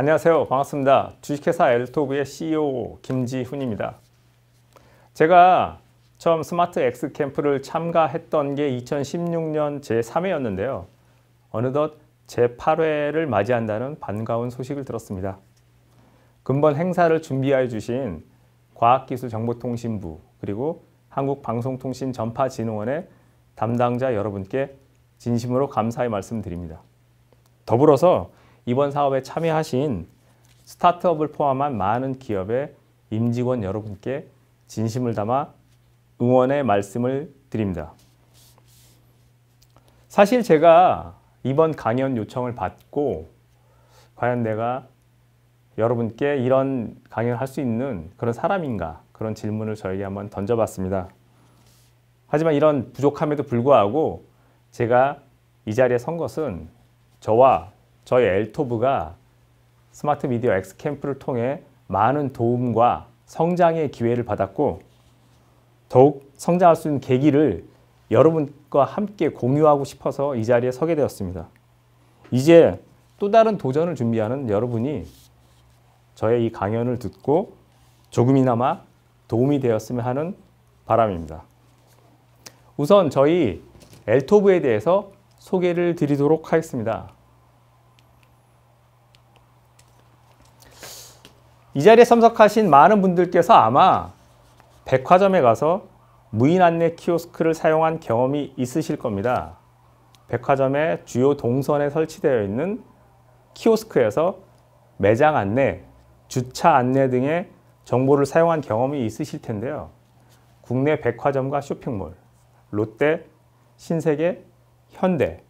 안녕하세요. 반갑습니다. 주식회사 엘토브의 CEO 김지훈입니다. 제가 처음 스마트 X 캠프를 참가했던 게 2016년 제3회였는데요. 어느덧 제8회를 맞이한다는 반가운 소식을 들었습니다. 금번 행사를 준비하여 주신 과학기술정보통신부 그리고 한국방송통신전파진흥원의 담당자 여러분께 진심으로 감사의 말씀드립니다. 더불어서 이번 사업에 참여하신 스타트업을 포함한 많은 기업의 임직원 여러분께 진심을 담아 응원의 말씀을 드립니다. 사실 제가 이번 강연 요청을 받고 과연 내가 여러분께 이런 강연을 할 수 있는 그런 사람인가 그런 질문을 저에게 한번 던져봤습니다. 하지만 이런 부족함에도 불구하고 제가 이 자리에 선 것은 저와 저희 엘토브가 스마트 미디어 엑스캠프를 통해 많은 도움과 성장의 기회를 받았고 더욱 성장할 수 있는 계기를 여러분과 함께 공유하고 싶어서 이 자리에 서게 되었습니다. 이제 또 다른 도전을 준비하는 여러분이 저의 이 강연을 듣고 조금이나마 도움이 되었으면 하는 바람입니다. 우선 저희 엘토브에 대해서 소개를 드리도록 하겠습니다. 이 자리에 참석하신 많은 분들께서 아마 백화점에 가서 무인 안내 키오스크를 사용한 경험이 있으실 겁니다. 백화점의 주요 동선에 설치되어 있는 키오스크에서 매장 안내, 주차 안내 등의 정보를 사용한 경험이 있으실 텐데요. 국내 백화점과 쇼핑몰, 롯데, 신세계, 현대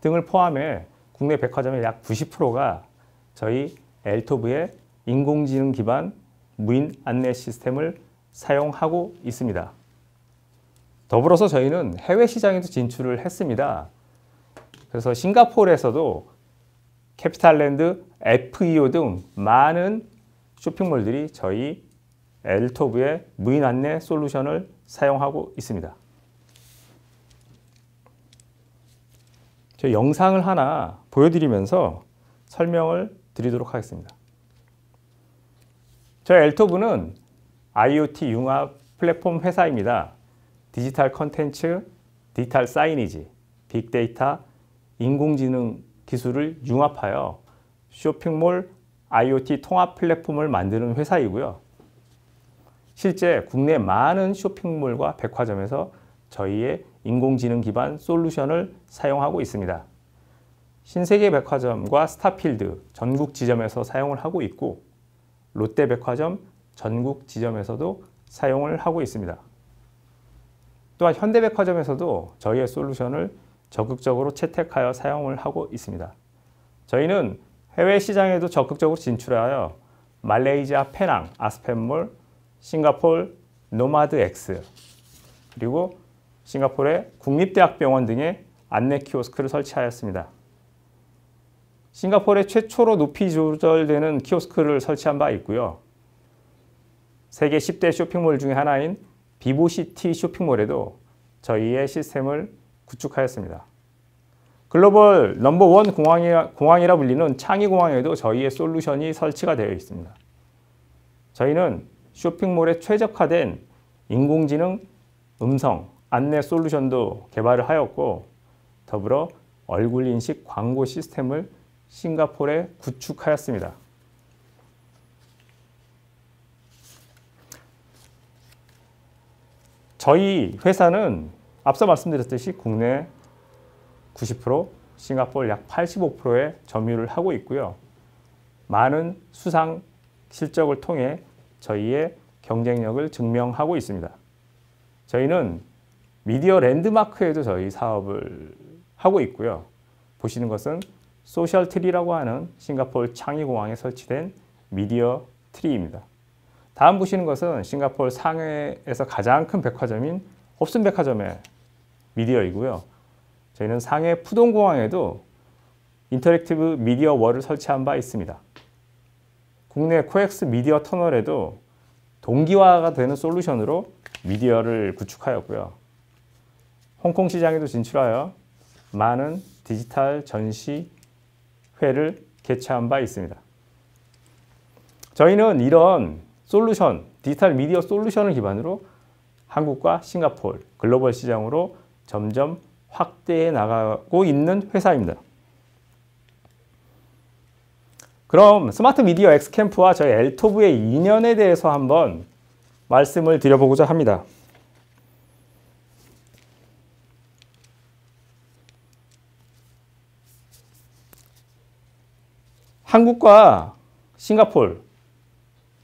등을 포함해 국내 백화점의 약 90%가 저희 엘토브의 인공지능 기반 무인 안내 시스템을 사용하고 있습니다. 더불어서 저희는 해외 시장에도 진출을 했습니다. 그래서 싱가포르에서도 캐피탈랜드, FEO 등 많은 쇼핑몰들이 저희 엘토브의 무인 안내 솔루션을 사용하고 있습니다. 저 영상을 하나 보여드리면서 설명을 드리도록 하겠습니다. 저희 엘토브는 IoT 융합 플랫폼 회사입니다. 디지털 컨텐츠, 디지털 사이니지, 빅데이터, 인공지능 기술을 융합하여 쇼핑몰 IoT 통합 플랫폼을 만드는 회사이고요. 실제 국내 많은 쇼핑몰과 백화점에서 저희의 인공지능 기반 솔루션을 사용하고 있습니다. 신세계 백화점과 스타필드 전국 지점에서 사용을 하고 있고 롯데백화점 전국 지점에서도 사용을 하고 있습니다. 또한 현대백화점에서도 저희의 솔루션을 적극적으로 채택하여 사용을 하고 있습니다. 저희는 해외 시장에도 적극적으로 진출하여 말레이시아 페낭, 아스펜몰, 싱가폴, 노마드 X, 그리고 싱가폴의 국립대학병원 등의 안내 키오스크를 설치하였습니다. 싱가포르에 최초로 높이 조절되는 키오스크를 설치한 바 있고요. 세계 10대 쇼핑몰 중 하나인 비보시티 쇼핑몰에도 저희의 시스템을 구축하였습니다. 글로벌 넘버원 공항이라, 공항이라 불리는 창의공항에도 저희의 솔루션이 설치가 되어 있습니다. 저희는 쇼핑몰에 최적화된 인공지능 음성 안내 솔루션도 개발을 하였고 더불어 얼굴 인식 광고 시스템을 싱가포르에 구축하였습니다. 저희 회사는 앞서 말씀드렸듯이 국내 90%, 싱가포르 약 85%의 점유를 하고 있고요. 많은 수상 실적을 통해 저희의 경쟁력을 증명하고 있습니다. 저희는 미디어 랜드마크에도 저희 사업을 하고 있고요. 보시는 것은 소셜 트리라고 하는 싱가폴 창의공항에 설치된 미디어 트리입니다. 다음 보시는 것은 싱가폴 상해에서 가장 큰 백화점인 홉슨 백화점의 미디어이고요. 저희는 상해 푸동공항에도 인터랙티브 미디어 월을 설치한 바 있습니다. 국내 코엑스 미디어 터널에도 동기화가 되는 솔루션으로 미디어를 구축하였고요. 홍콩 시장에도 진출하여 많은 디지털 전시 회를 개최한 바 있습니다. 저희는 이런 솔루션, 디지털 미디어 솔루션을 기반으로 한국과 싱가폴 글로벌 시장으로 점점 확대해 나가고 있는 회사입니다. 그럼 스마트 미디어 엑스캠프와 저희 엘토브의 인연에 대해서 한번 말씀을 드려보고자 합니다. 한국과 싱가폴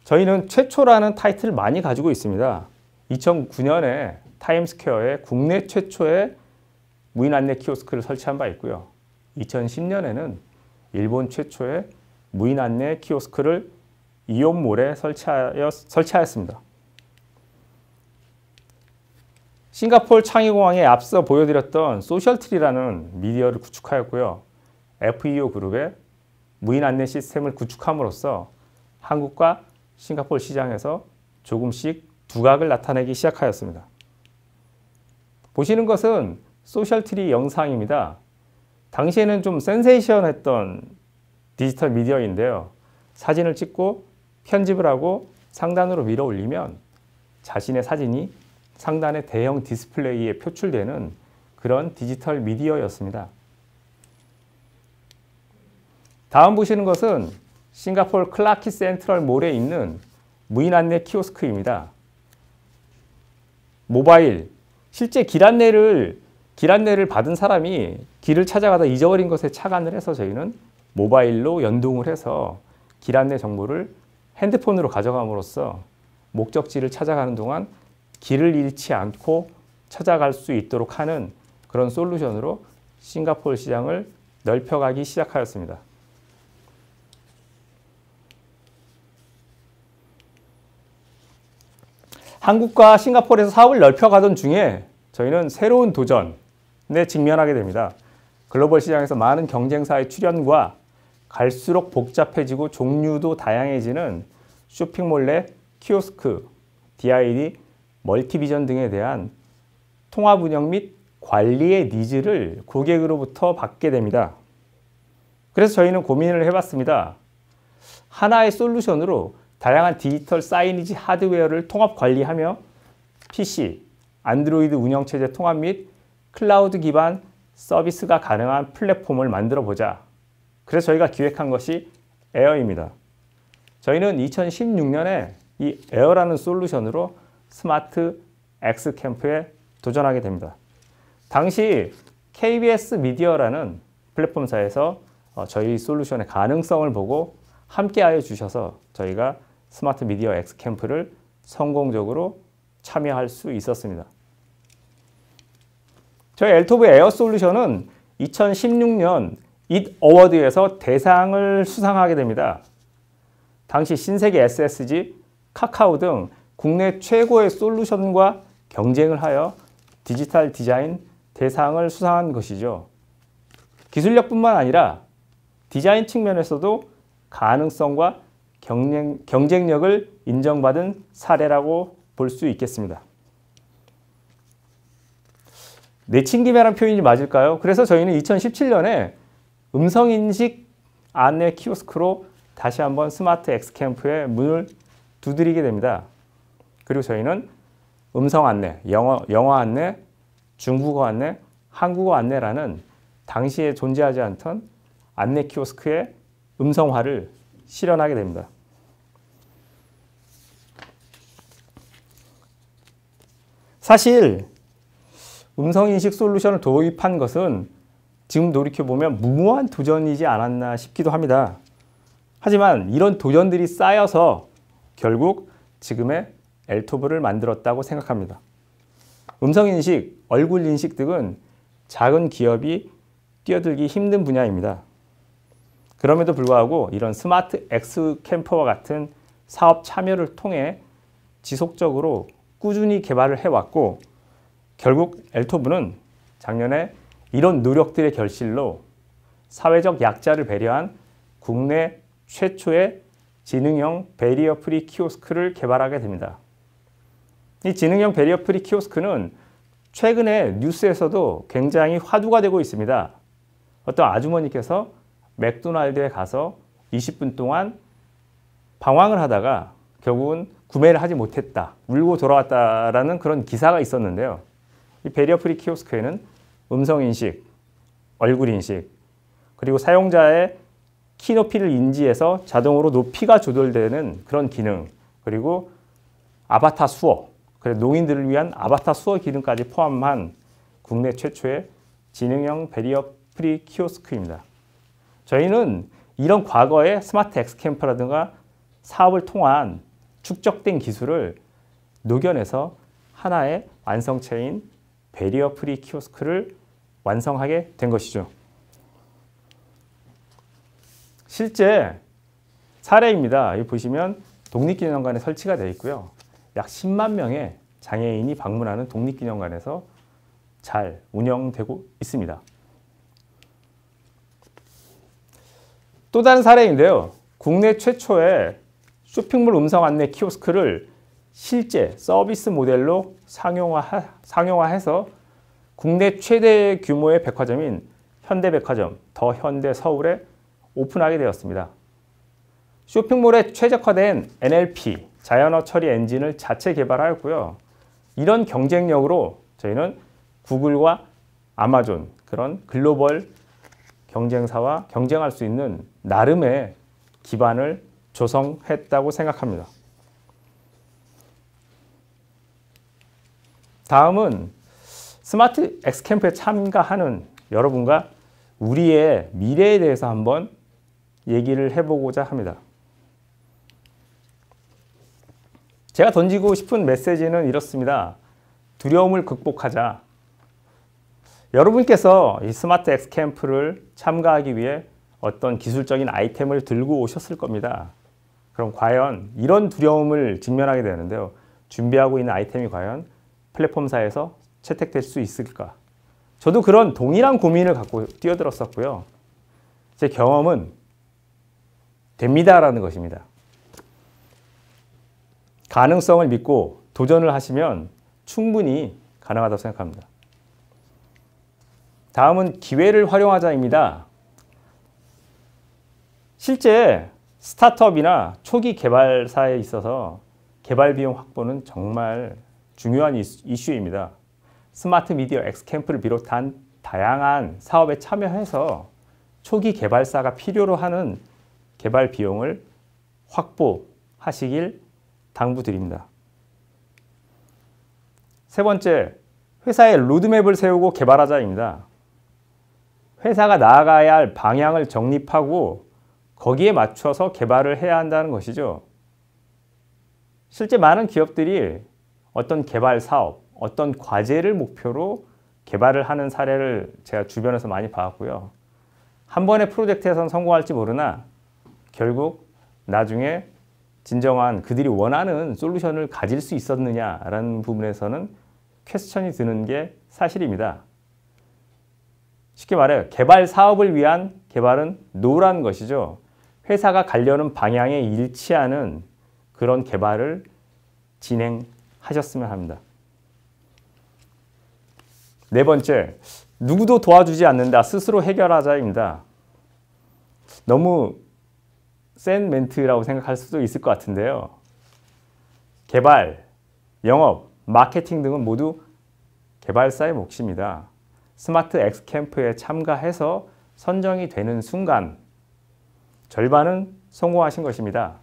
저희는 최초라는 타이틀을 많이 가지고 있습니다. 2009년에 타임스퀘어에 국내 최초의 무인 안내 키오스크를 설치한 바 있고요. 2010년에는 일본 최초의 무인 안내 키오스크를 이온몰에 설치하여, 설치하였습니다. 싱가폴 창의공항에 앞서 보여드렸던 소셜트리라는 미디어를 구축하였고요. FEO 그룹의 무인 안내 시스템을 구축함으로써 한국과 싱가포르 시장에서 조금씩 두각을 나타내기 시작하였습니다. 보시는 것은 소셜트리 영상입니다. 당시에는 좀 센세이션했던 디지털 미디어인데요. 사진을 찍고 편집을 하고 상단으로 밀어 올리면 자신의 사진이 상단의 대형 디스플레이에 표출되는 그런 디지털 미디어였습니다. 다음 보시는 것은 싱가폴 클라키 센트럴 몰에 있는 무인 안내 키오스크입니다. 모바일, 실제 길 안내를 길 안내를 받은 사람이 길을 찾아가다 잊어버린 것에 착안을 해서 저희는 모바일로 연동을 해서 길 안내 정보를 핸드폰으로 가져감으로써 목적지를 찾아가는 동안 길을 잃지 않고 찾아갈 수 있도록 하는 그런 솔루션으로 싱가포르 시장을 넓혀가기 시작하였습니다. 한국과 싱가포르에서 사업을 넓혀가던 중에 저희는 새로운 도전에 직면하게 됩니다. 글로벌 시장에서 많은 경쟁사의 출현과 갈수록 복잡해지고 종류도 다양해지는 쇼핑몰 래 키오스크, DID, 멀티비전 등에 대한 통합 운영 및 관리의 니즈를 고객으로부터 받게 됩니다. 그래서 저희는 고민을 해봤습니다. 하나의 솔루션으로 다양한 디지털 사이니지 하드웨어를 통합 관리하며 PC, 안드로이드 운영체제 통합 및 클라우드 기반 서비스가 가능한 플랫폼을 만들어 보자. 그래서 저희가 기획한 것이 에어입니다. 저희는 2016년에 이 에어라는 솔루션으로 스마트 x 캠프에 도전하게 됩니다. 당시 KBS 미디어라는 플랫폼사에서 어, 저희 솔루션의 가능성을 보고 함께하여 주셔서 저희가 스마트 미디어 X 캠프를 성공적으로 참여할 수 있었습니다. 저희 엘토브 에어 솔루션은 2016년 잇 어워드에서 대상을 수상하게 됩니다. 당시 신세계 SSG, 카카오 등 국내 최고의 솔루션과 경쟁을 하여 디지털 디자인 대상을 수상한 것이죠. 기술력뿐만 아니라 디자인 측면에서도 가능성과 경쟁, 경쟁력을 인정받은 사례라고 볼 수 있겠습니다. 내친김이라는 표현이 맞을까요? 그래서 저희는 2017년에 음성인식 안내 키오스크로 다시 한번 스마트 엑스캠프의 문을 두드리게 됩니다. 그리고 저희는 음성 안내, 영어, 영어 안내, 중국어 안내, 한국어 안내라는 당시에 존재하지 않던 안내 키오스크의 음성화를 실현하게 됩니다. 사실 음성인식 솔루션을 도입한 것은 지금 돌이켜보면 무모한 도전이지 않았나 싶기도 합니다. 하지만 이런 도전들이 쌓여서 결국 지금의 엘토브를 만들었다고 생각합니다. 음성인식, 얼굴인식 등은 작은 기업이 뛰어들기 힘든 분야입니다. 그럼에도 불구하고 이런 스마트 엑스 캠퍼와 같은 사업 참여를 통해 지속적으로 꾸준히 개발을 해왔고 결국 엘토브는 작년에 이런 노력들의 결실로 사회적 약자를 배려한 국내 최초의 지능형 베리어 프리 키오스크를 개발하게 됩니다. 이 지능형 베리어 프리 키오스크는 최근에 뉴스에서도 굉장히 화두가 되고 있습니다. 어떤 아주머니께서 맥도날드에 가서 20분 동안 방황을 하다가 결국은 구매를 하지 못했다. 울고 돌아왔다라는 그런 기사가 있었는데요. 이 베리어 프리 키오스크에는 음성 인식, 얼굴 인식, 그리고 사용자의 키 높이를 인지해서 자동으로 높이가 조절되는 그런 기능, 그리고 아바타 수어, 그래서 농인들을 위한 아바타 수어 기능까지 포함한 국내 최초의 지능형 베리어 프리 키오스크입니다. 저희는 이런 과거의 스마트 엑스캠프라든가 사업을 통한 축적된 기술을 녹여내서 하나의 완성체인 베리어 프리 키오스크를 완성하게 된 것이죠. 실제 사례입니다. 여기 보시면 독립기념관에 설치가 되어 있고요. 약 10만 명의 장애인이 방문하는 독립기념관에서 잘 운영되고 있습니다. 또 다른 사례인데요. 국내 최초의 쇼핑몰 음성 안내 키오스크를 실제 서비스 모델로 상용화, 상용화해서 국내 최대 규모의 백화점인 현대백화점, 더현대 서울에 오픈하게 되었습니다. 쇼핑몰에 최적화된 NLP, 자연어 처리 엔진을 자체 개발하였고요. 이런 경쟁력으로 저희는 구글과 아마존 그런 글로벌 경쟁사와 경쟁할 수 있는 나름의 기반을 조성했다고 생각합니다. 다음은 스마트 엑캠프에 참가하는 여러분과 우리의 미래에 대해서 한번 얘기를 해보고자 합니다. 제가 던지고 싶은 메시지는 이렇습니다. 두려움을 극복하자. 여러분께서 이 스마트 엑캠프를 참가하기 위해 어떤 기술적인 아이템을 들고 오셨을 겁니다. 그럼 과연 이런 두려움을 직면하게 되는데요. 준비하고 있는 아이템이 과연 플랫폼사에서 채택될 수 있을까? 저도 그런 동일한 고민을 갖고 뛰어들었었고요. 제 경험은 됩니다라는 것입니다. 가능성을 믿고 도전을 하시면 충분히 가능하다고 생각합니다. 다음은 기회를 활용하자입니다. 실제 스타트업이나 초기 개발사에 있어서 개발 비용 확보는 정말 중요한 이슈입니다. 스마트 미디어 엑스캠프를 비롯한 다양한 사업에 참여해서 초기 개발사가 필요로 하는 개발 비용을 확보하시길 당부드립니다. 세 번째, 회사의 로드맵을 세우고 개발하자입니다. 회사가 나아가야 할 방향을 정립하고 거기에 맞춰서 개발을 해야 한다는 것이죠. 실제 많은 기업들이 어떤 개발 사업, 어떤 과제를 목표로 개발을 하는 사례를 제가 주변에서 많이 봤고요. 한 번의 프로젝트에선 성공할지 모르나 결국 나중에 진정한 그들이 원하는 솔루션을 가질 수 있었느냐라는 부분에서는 퀘스천이 드는 게 사실입니다. 쉽게 말해 개발 사업을 위한 개발은 노란 것이죠. 회사가 가려는 방향에 일치하는 그런 개발을 진행하셨으면 합니다. 네 번째, 누구도 도와주지 않는다. 스스로 해결하자입니다. 너무 센 멘트라고 생각할 수도 있을 것 같은데요. 개발, 영업, 마케팅 등은 모두 개발사의 몫입니다. 스마트 엑스캠프에 참가해서 선정이 되는 순간 절반은 성공하신 것입니다.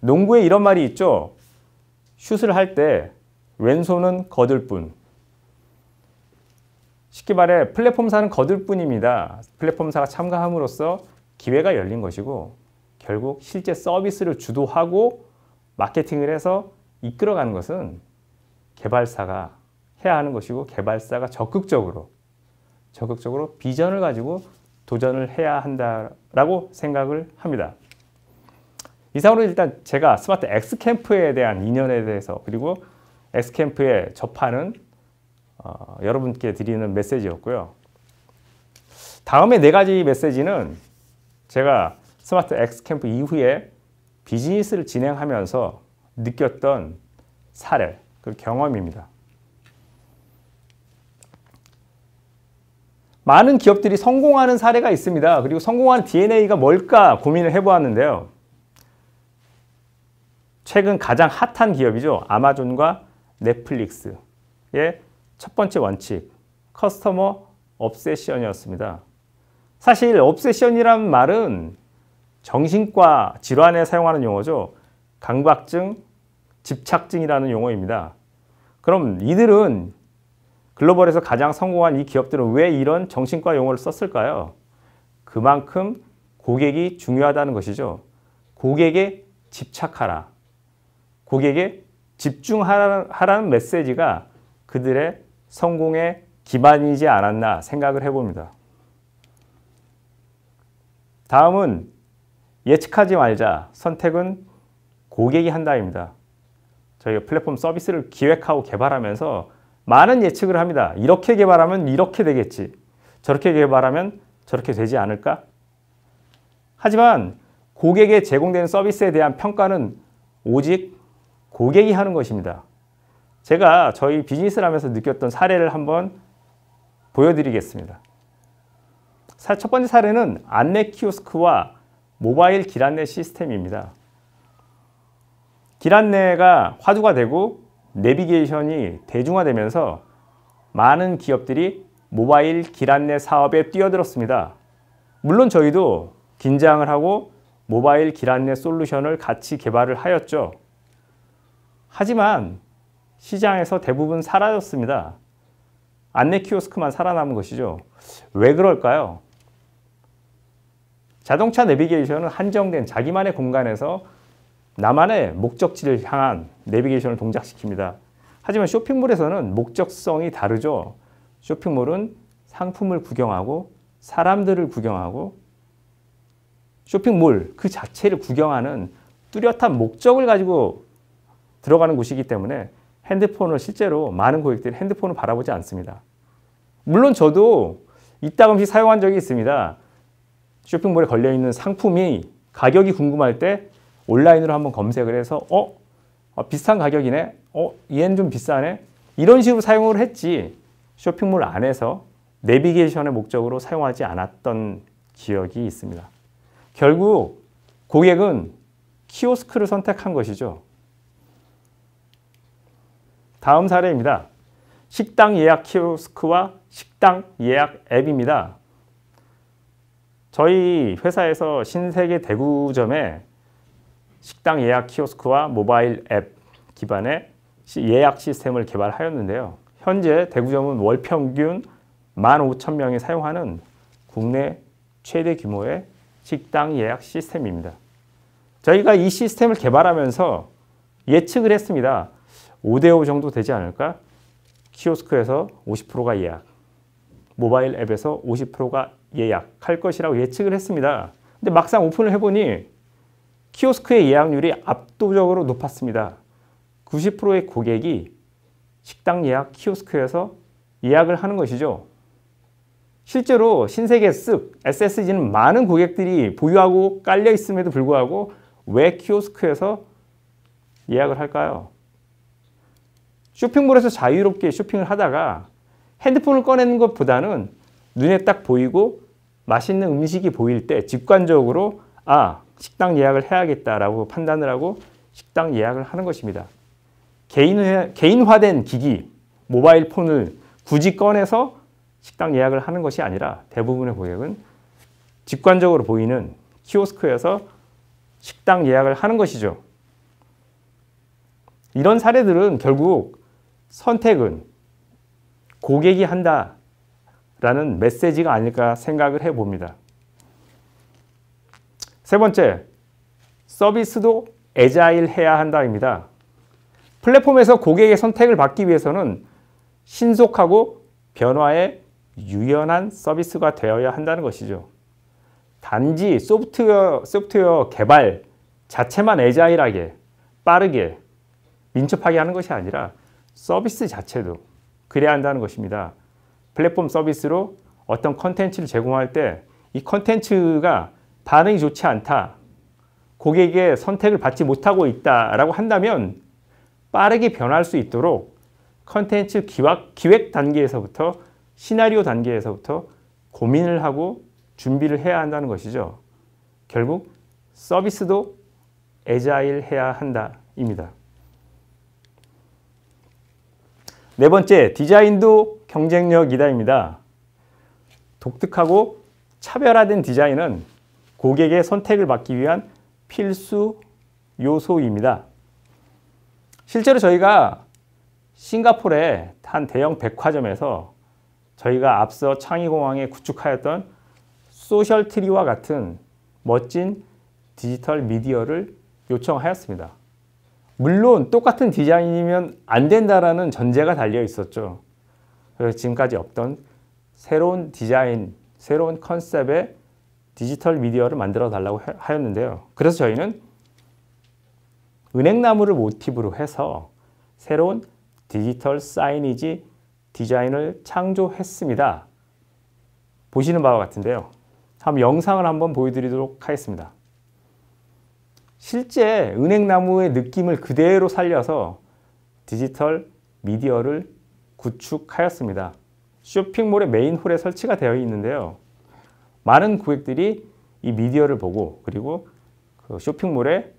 농구에 이런 말이 있죠. 슛을 할 때 왼손은 거들 뿐. 쉽게 말해 플랫폼사는 거들 뿐입니다. 플랫폼사가 참가함으로써 기회가 열린 것이고 결국 실제 서비스를 주도하고 마케팅을 해서 이끌어가는 것은 개발사가 해야 하는 것이고 개발사가 적극적으로 적극적으로 비전을 가지고 도전을 해야 한다라고 생각을 합니다. 이상으로 일단 제가 스마트 엑캠프에 대한 인연에 대해서 그리고 엑캠프에 접하는 어, 여러분께 드리는 메시지였고요. 다음에 네 가지 메시지는 제가 스마트 엑캠프 이후에 비즈니스를 진행하면서 느꼈던 사례, 그 경험입니다. 많은 기업들이 성공하는 사례가 있습니다. 그리고 성공한 DNA가 뭘까 고민을 해보았는데요. 최근 가장 핫한 기업이죠. 아마존과 넷플릭스의 첫 번째 원칙, 커스터머 업세션이었습니다. 사실 업세션이란 말은 정신과 질환에 사용하는 용어죠. 강박증, 집착증이라는 용어입니다. 그럼 이들은 글로벌에서 가장 성공한 이 기업들은 왜 이런 정신과 용어를 썼을까요? 그만큼 고객이 중요하다는 것이죠. 고객에 집착하라. 고객에 집중하라는 메시지가 그들의 성공의 기반이지 않았나 생각을 해봅니다. 다음은 예측하지 말자. 선택은 고객이 한다입니다. 저희가 플랫폼 서비스를 기획하고 개발하면서 많은 예측을 합니다. 이렇게 개발하면 이렇게 되겠지. 저렇게 개발하면 저렇게 되지 않을까? 하지만 고객에 제공되는 서비스에 대한 평가는 오직 고객이 하는 것입니다. 제가 저희 비즈니스를 하면서 느꼈던 사례를 한번 보여드리겠습니다. 첫 번째 사례는 안내 키오스크와 모바일 길 안내 시스템입니다. 길 안내가 화두가 되고 내비게이션이 대중화되면서 많은 기업들이 모바일 길 안내 사업에 뛰어들었습니다. 물론 저희도 긴장을 하고 모바일 길 안내 솔루션을 같이 개발을 하였죠. 하지만 시장에서 대부분 사라졌습니다. 안내 키오스크만 살아남은 것이죠. 왜 그럴까요? 자동차 내비게이션은 한정된 자기만의 공간에서 나만의 목적지를 향한 내비게이션을 동작시킵니다. 하지만 쇼핑몰에서는 목적성이 다르죠. 쇼핑몰은 상품을 구경하고 사람들을 구경하고 쇼핑몰 그 자체를 구경하는 뚜렷한 목적을 가지고 들어가는 곳이기 때문에 핸드폰을 실제로 많은 고객들이 핸드폰을 바라보지 않습니다. 물론 저도 이따금씩 사용한 적이 있습니다. 쇼핑몰에 걸려있는 상품이 가격이 궁금할 때 온라인으로 한번 검색을 해서 어? 어 비슷한 가격이네? 어? 얘는 좀 비싸네? 이런 식으로 사용을 했지 쇼핑몰 안에서 내비게이션의 목적으로 사용하지 않았던 기억이 있습니다. 결국 고객은 키오스크를 선택한 것이죠. 다음 사례입니다. 식당 예약 키오스크와 식당 예약 앱입니다. 저희 회사에서 신세계 대구점에 식당 예약 키오스크와 모바일 앱 기반의 예약 시스템을 개발하였는데요. 현재 대구점은 월 평균 15,000명이 사용하는 국내 최대 규모의 식당 예약 시스템입니다. 저희가 이 시스템을 개발하면서 예측을 했습니다. 5대5 정도 되지 않을까? 키오스크에서 50%가 예약, 모바일 앱에서 50%가 예약할 것이라고 예측을 했습니다. 근데 막상 오픈을 해보니 키오스크의 예약률이 압도적으로 높았습니다. 90%의 고객이 식당 예약 키오스크에서 예약을 하는 것이죠. 실제로 신세계 쓱 SSG는 많은 고객들이 보유하고 깔려 있음에도 불구하고 왜 키오스크에서 예약을 할까요? 쇼핑몰에서 자유롭게 쇼핑을 하다가 핸드폰을 꺼내는 것보다는 눈에 딱 보이고 맛있는 음식이 보일 때 직관적으로 아 식당 예약을 해야겠다라고 판단을 하고 식당 예약을 하는 것입니다. 개인화, 개인화된 기기, 모바일 폰을 굳이 꺼내서 식당 예약을 하는 것이 아니라 대부분의 고객은 직관적으로 보이는 키오스크에서 식당 예약을 하는 것이죠. 이런 사례들은 결국 선택은 고객이 한다라는 메시지가 아닐까 생각을 해봅니다. 세 번째, 서비스도 애자일해야 한다입니다. 플랫폼에서 고객의 선택을 받기 위해서는 신속하고 변화에 유연한 서비스가 되어야 한다는 것이죠. 단지 소프트웨어, 소프트웨어 개발 자체만 애자일하게 빠르게 민첩하게 하는 것이 아니라 서비스 자체도 그래야 한다는 것입니다. 플랫폼 서비스로 어떤 컨텐츠를 제공할 때 이 컨텐츠가 반응이 좋지 않다. 고객의 선택을 받지 못하고 있다라고 한다면 빠르게 변할 수 있도록 컨텐츠 기획, 기획 단계에서부터 시나리오 단계에서부터 고민을 하고 준비를 해야 한다는 것이죠. 결국 서비스도 에자일해야 한다입니다. 네 번째, 디자인도 경쟁력이다입니다. 독특하고 차별화된 디자인은 고객의 선택을 받기 위한 필수 요소입니다. 실제로 저희가 싱가포르의 한 대형 백화점에서 저희가 앞서 창의공항에 구축하였던 소셜트리와 같은 멋진 디지털 미디어를 요청하였습니다. 물론 똑같은 디자인이면 안 된다라는 전제가 달려 있었죠. 그래서 지금까지 없던 새로운 디자인, 새로운 컨셉의 디지털 미디어를 만들어 달라고 하였는데요. 그래서 저희는 은행나무를 모티브로 해서 새로운 디지털 사이니지 디자인을 창조했습니다. 보시는 바와 같은데요. 한번 영상을 한번 보여드리도록 하겠습니다. 실제 은행나무의 느낌을 그대로 살려서 디지털 미디어를 구축하였습니다. 쇼핑몰의 메인홀에 설치가 되어 있는데요. 많은 고객들이 이 미디어를 보고 그리고 그 쇼핑몰의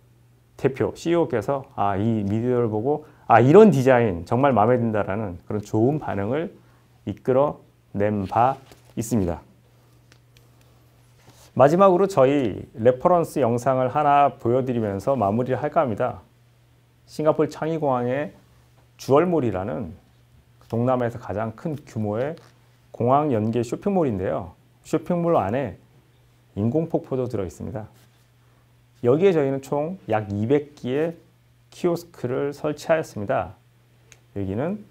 대표 CEO께서 아 이 미디어를 보고 아 이런 디자인 정말 마음에 든다라는 그런 좋은 반응을 이끌어낸 바 있습니다. 마지막으로 저희 레퍼런스 영상을 하나 보여드리면서 마무리를 할까 합니다. 싱가폴 창의공항의 주얼몰이라는 동남아에서 가장 큰 규모의 공항 연계 쇼핑몰인데요. 쇼핑몰 안에 인공폭포도 들어있습니다. 여기에 저희는 총 약 200기의 키오스크를 설치하였습니다. 여기는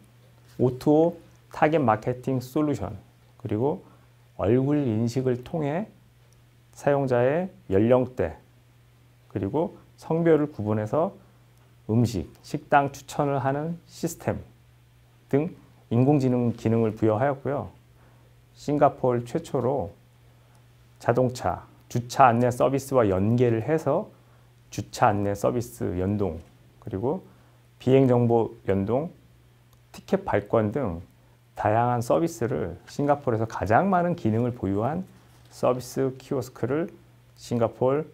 o 2 타겟 마케팅 솔루션 그리고 얼굴 인식을 통해 사용자의 연령대 그리고 성별을 구분해서 음식, 식당 추천을 하는 시스템 등 인공지능 기능을 부여하였고요. 싱가포르 최초로 자동차 주차 안내 서비스와 연계를 해서 주차 안내 서비스 연동 그리고 비행 정보 연동, 티켓 발권 등 다양한 서비스를 싱가포르에서 가장 많은 기능을 보유한 서비스 키오스크를 싱가포르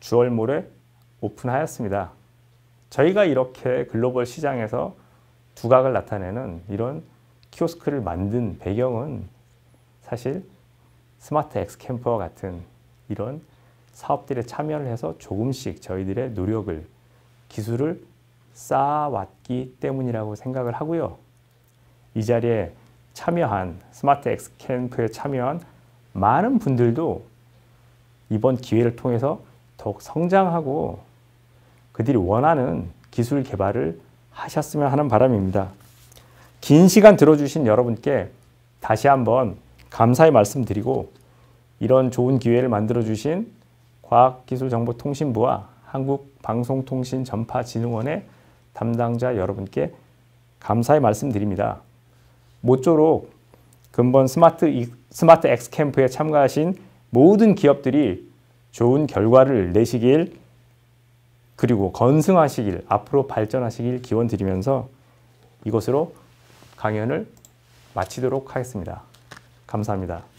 주얼몰에 오픈하였습니다. 저희가 이렇게 글로벌 시장에서 두각을 나타내는 이런 키오스크를 만든 배경은 사실 스마트 엑스캠프와 같은 이런 사업들에 참여를 해서 조금씩 저희들의 노력을 기술을 쌓아왔기 때문이라고 생각을 하고요. 이 자리에 참여한 스마트 엑스캠프에 참여한 많은 분들도 이번 기회를 통해서 더욱 성장하고 그들이 원하는 기술 개발을 하셨으면 하는 바람입니다. 긴 시간 들어주신 여러분께 다시 한번 감사의 말씀드리고 이런 좋은 기회를 만들어 주신 과학기술정보통신부와 한국방송통신전파진흥원의 담당자 여러분께 감사의 말씀드립니다. 모쪼록 근본 스마트 스마트 X 캠프에 참가하신 모든 기업들이 좋은 결과를 내시길 그리고 건승하시길 앞으로 발전하시길 기원드리면서 이것으로 강연을 마치도록 하겠습니다. 감사합니다.